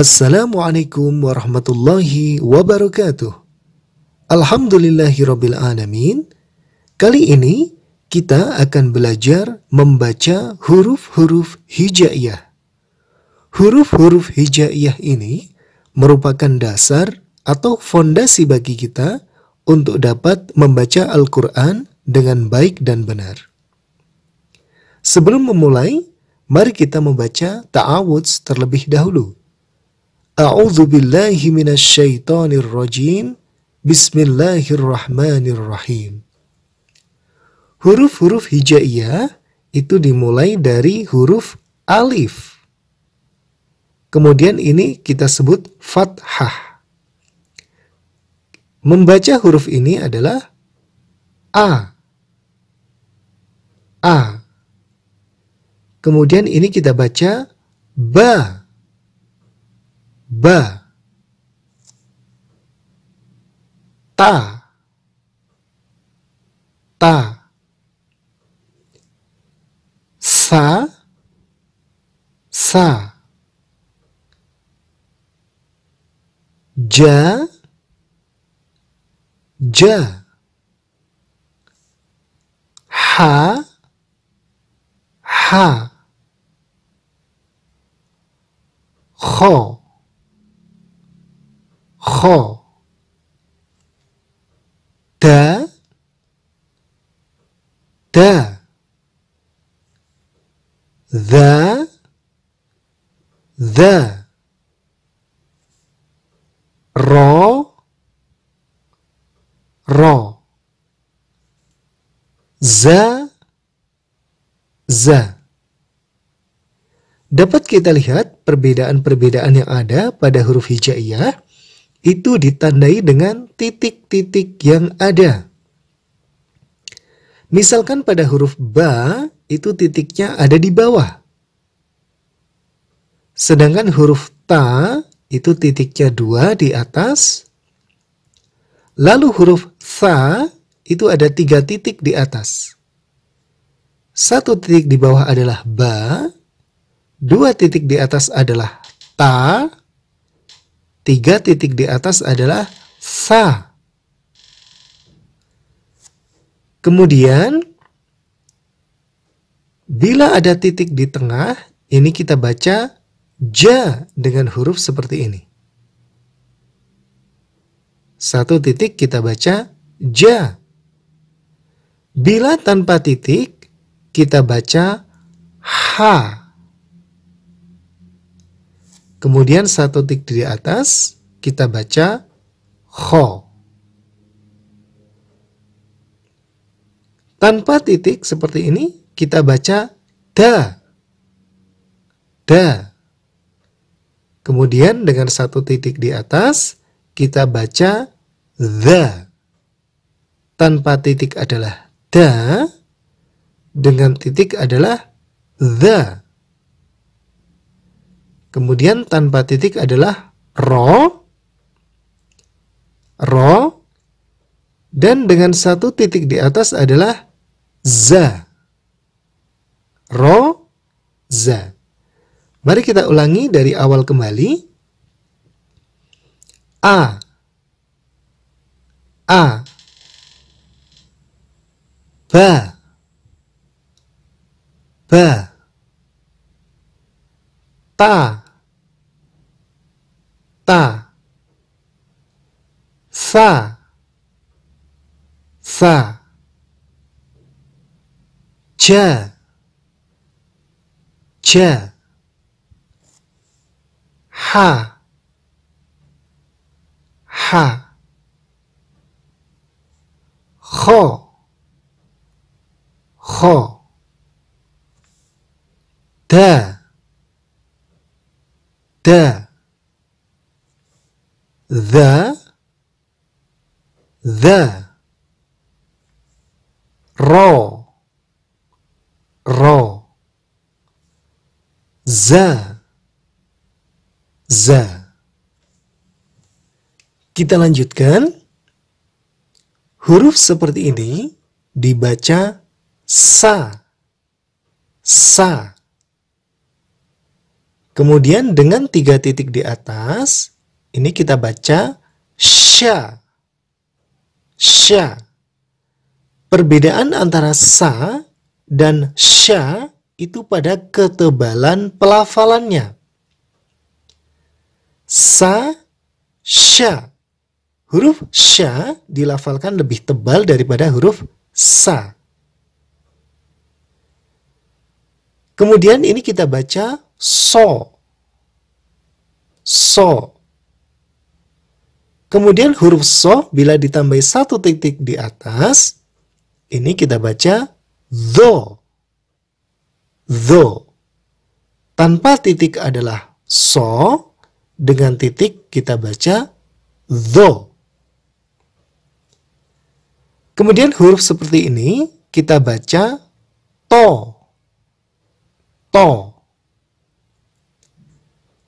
Assalamualaikum warahmatullahi wabarakatuh. Alhamdulillahirrabbilalamin. Kali ini kita akan belajar membaca huruf-huruf hijaiyah. Huruf-huruf hijaiyah ini merupakan dasar atau fondasi bagi kita untuk dapat membaca Al-Qur'an dengan baik dan benar. Sebelum memulai, mari kita membaca ta'awudz terlebih dahulu. A'udzu billahi minasyaitonir rajim. Bismillahirrahmanirrahim. Huruf-huruf hijaiyah itu dimulai dari huruf alif. Kemudian ini kita sebut fathah. Membaca huruf ini adalah a. A. Kemudian ini kita baca ba ba ta ta sa sa ja ja ha ha kho kho da da the the ro ro za za Dapat kita lihat perbedaan-perbedaan yang ada pada huruf hijaiyah itu ditandai dengan titik-titik yang ada. Misalkan pada huruf ba itu titiknya ada di bawah. Sedangkan huruf ta itu titiknya dua di atas. Lalu huruf tha itu ada tiga titik di atas. Satu titik di bawah adalah ba, dua titik di atas adalah ta, Tiga titik di atas adalah sa. Kemudian, bila ada titik di tengah, ini kita baca ja dengan huruf seperti ini. Satu titik kita baca ja. Bila tanpa titik, kita baca ha. Kemudian satu titik di atas kita baca kho. Tanpa titik seperti ini kita baca da. Da. Kemudian dengan satu titik di atas kita baca the. Tanpa titik adalah da, dengan titik adalah the. Kemudian tanpa titik adalah ro, ro, dan dengan satu titik di atas adalah za, ro, za. Mari kita ulangi dari awal kembali. A, a, ba, ba, ta. 萨，萨，萨，切，切，哈，哈，吼，吼，哒，哒。the the ro ro za za kita lanjutkan. Huruf seperti ini dibaca sa. Sa. Kemudian dengan tiga titik di atas, ini kita baca sya. Sya. Perbedaan antara sa dan sya itu pada ketebalan pelafalannya. Sa, sya. Huruf sya dilafalkan lebih tebal daripada huruf sa. Kemudian ini kita baca so. So. Kemudian huruf so bila ditambah satu titik di atas, ini kita baca zo. Zo. Tanpa titik adalah so, dengan titik kita baca zo. Kemudian huruf seperti ini kita baca to. To.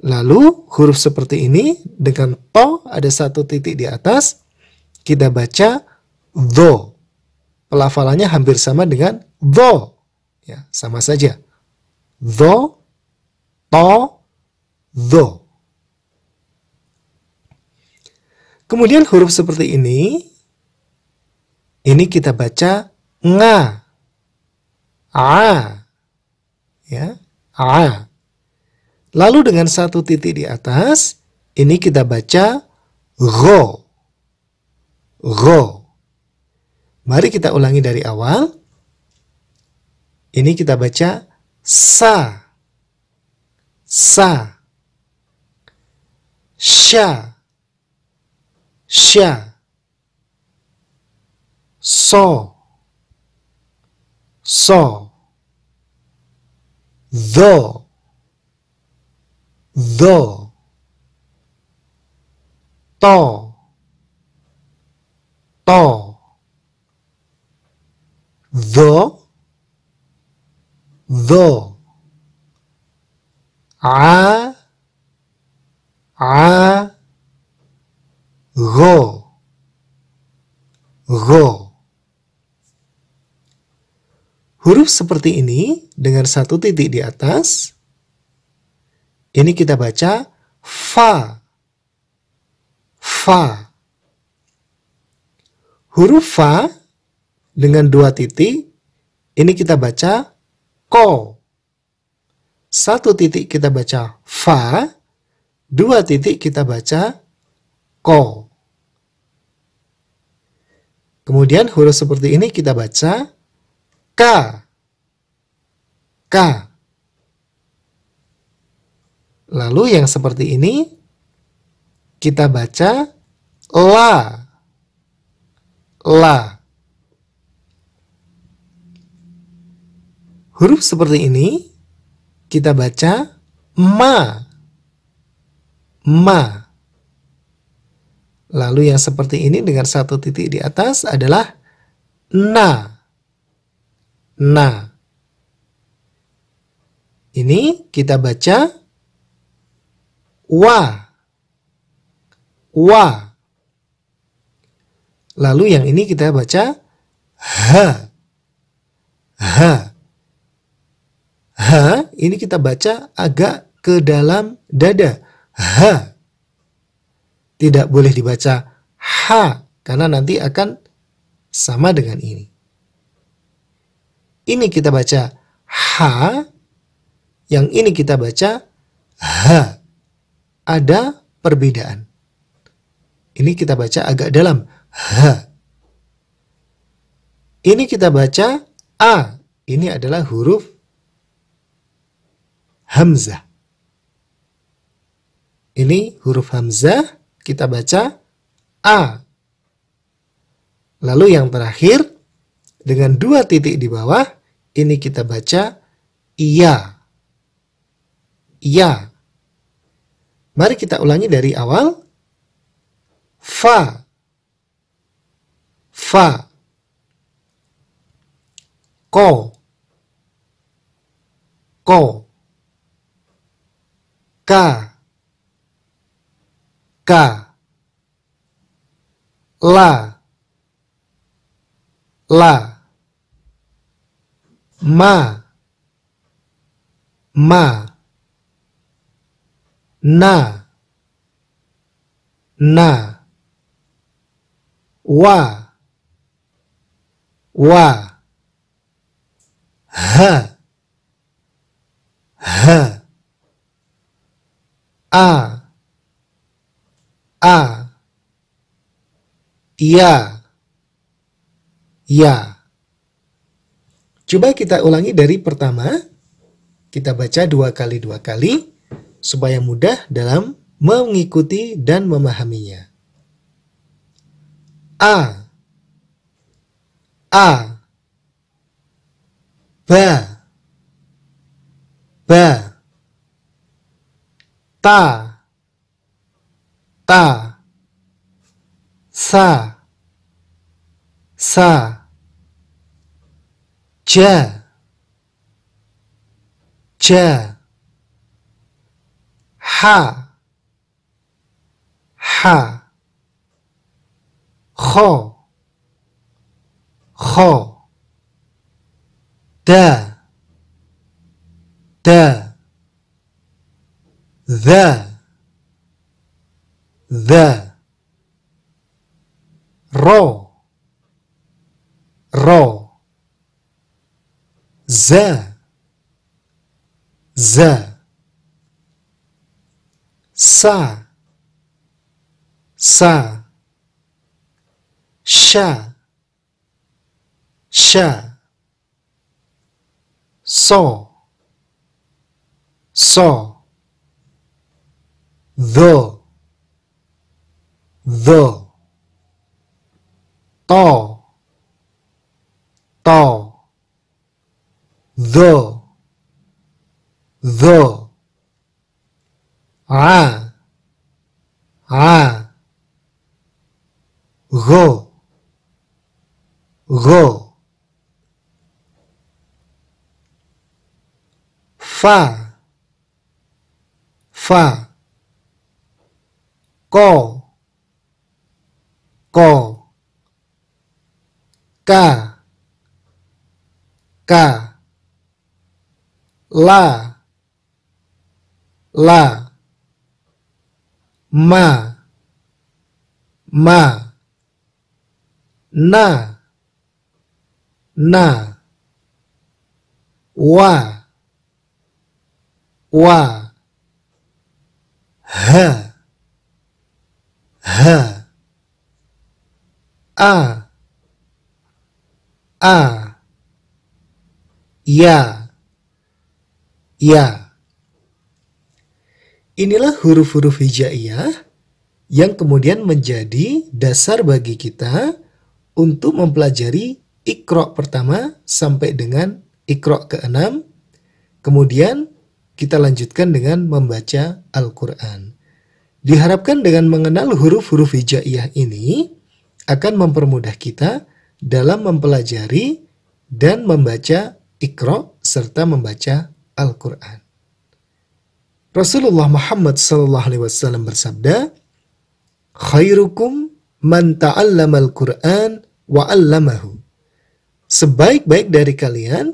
Lalu huruf seperti ini dengan to ada satu titik di atas kita baca tho. Pelafalannya hampir sama dengan tho. Ya, sama saja. Tho, to, tho. Kemudian huruf seperti ini ini kita baca nga. A. Ya, a. Lalu dengan satu titik di atas, ini kita baca go. Go. Mari kita ulangi dari awal. Ini kita baca sa. Sa. Sha. Sha. So. So. The the to to the the a a go go Huruf seperti ini dengan satu titik di atas ini kita baca fa. Fa. Huruf fa dengan dua titik, ini kita baca ko. Satu titik kita baca fa, dua titik kita baca ko. Kemudian huruf seperti ini kita baca ka. Ka. Lalu yang seperti ini kita baca la la. Huruf seperti ini kita baca ma ma. Lalu yang seperti ini dengan satu titik di atas adalah na na. Ini kita baca wa wa lalu yang ini kita baca ha ha ha ini kita baca agak ke dalam dada ha tidak boleh dibaca ha karena nanti akan sama dengan ini ini kita baca ha yang ini kita baca ha ada perbedaan. Ini kita baca agak dalam. H. Ini kita baca A. Ini adalah huruf Hamzah. Ini huruf Hamzah kita baca A. Lalu yang terakhir dengan dua titik di bawah ini kita baca iya. Iya. Mari kita ulangi dari awal. Fa. Fa. Ko. Ko. Ka. Ka. La. La. Ma. Ma na na wa wa ha ha a a ya ya coba kita ulangi dari pertama kita baca dua kali dua kali supaya mudah dalam mengikuti dan memahaminya. A A Ba Ba Ta Ta Sa Sa Ja Ja ح خ خ د د ذ ذ ر ر ز ز sa sa sha sha saw saw the the tall tall the the 啊啊！俄俄！法法！高高！卡卡！拉拉！ma ma na na wa wa ha ha a a ya ya Inilah huruf-huruf hijaiyah yang kemudian menjadi dasar bagi kita untuk mempelajari ikrok pertama sampai dengan ikrok keenam. Kemudian kita lanjutkan dengan membaca Al-Quran. Diharapkan dengan mengenal huruf-huruf hijaiyah ini akan mempermudah kita dalam mempelajari dan membaca ikrok serta membaca Al-Quran. Rasulullah Muhammad sallallahu alaihi wasallam bersabda, "Khairukum man ta'allamal Qur'an wa 'allamahu." Sebaik-baik dari kalian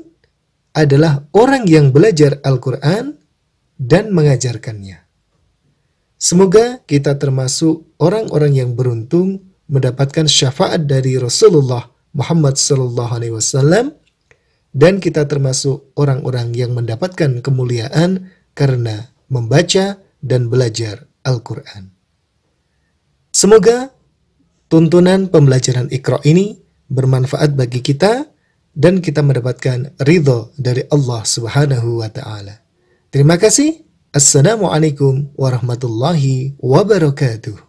adalah orang yang belajar Al-Qur'an dan mengajarkannya. Semoga kita termasuk orang-orang yang beruntung mendapatkan syafaat dari Rasulullah Muhammad sallallahu alaihi wasallam dan kita termasuk orang-orang yang mendapatkan kemuliaan karena membaca dan belajar Al-Quran. Semoga tuntunan pembelajaran Iqra ini bermanfaat bagi kita dan kita mendapatkan ridho dari Allah Subhanahu wa taala. Terima kasih. Assalamualaikum warahmatullahi wabarakatuh.